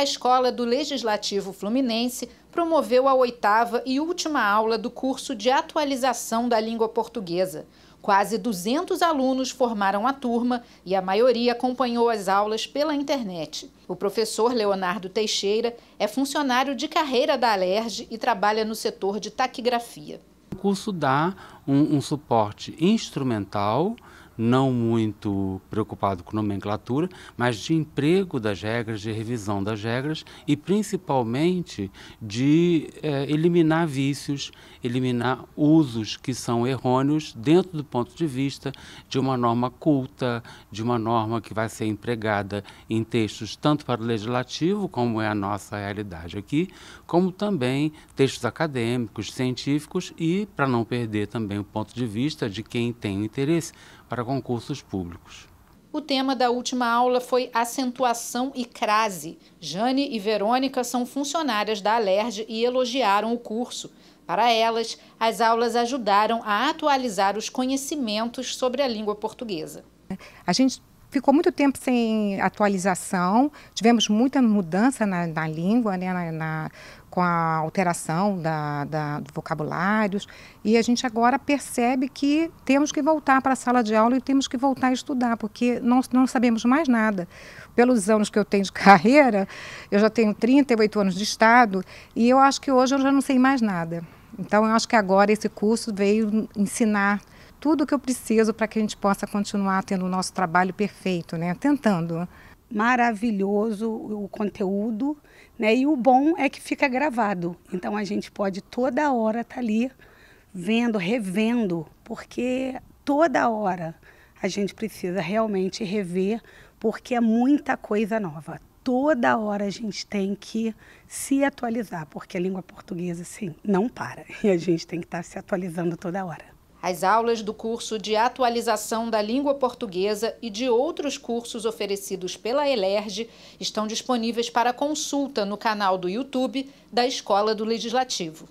a escola do Legislativo Fluminense promoveu a oitava e última aula do curso de atualização da língua portuguesa. Quase 200 alunos formaram a turma e a maioria acompanhou as aulas pela internet. O professor Leonardo Teixeira é funcionário de carreira da Alerj e trabalha no setor de taquigrafia. O curso dá um, um suporte instrumental não muito preocupado com nomenclatura, mas de emprego das regras, de revisão das regras e principalmente de eh, eliminar vícios, eliminar usos que são errôneos dentro do ponto de vista de uma norma culta, de uma norma que vai ser empregada em textos tanto para o legislativo, como é a nossa realidade aqui, como também textos acadêmicos, científicos e, para não perder também o ponto de vista de quem tem o interesse, para concursos públicos. O tema da última aula foi acentuação e crase. Jane e Verônica são funcionárias da Alerj e elogiaram o curso. Para elas, as aulas ajudaram a atualizar os conhecimentos sobre a língua portuguesa. A gente ficou muito tempo sem atualização, tivemos muita mudança na, na língua, né, na, na, com a alteração da, da, do vocabulários, e a gente agora percebe que temos que voltar para a sala de aula e temos que voltar a estudar, porque não, não sabemos mais nada. Pelos anos que eu tenho de carreira, eu já tenho 38 anos de Estado, e eu acho que hoje eu já não sei mais nada. Então, eu acho que agora esse curso veio ensinar tudo o que eu preciso para que a gente possa continuar tendo o nosso trabalho perfeito, né? Tentando. Maravilhoso o conteúdo, né? E o bom é que fica gravado. Então a gente pode toda hora estar tá ali vendo, revendo, porque toda hora a gente precisa realmente rever, porque é muita coisa nova. Toda hora a gente tem que se atualizar, porque a língua portuguesa, sim, não para. E a gente tem que estar tá se atualizando toda hora. As aulas do curso de atualização da língua portuguesa e de outros cursos oferecidos pela Elerj estão disponíveis para consulta no canal do YouTube da Escola do Legislativo.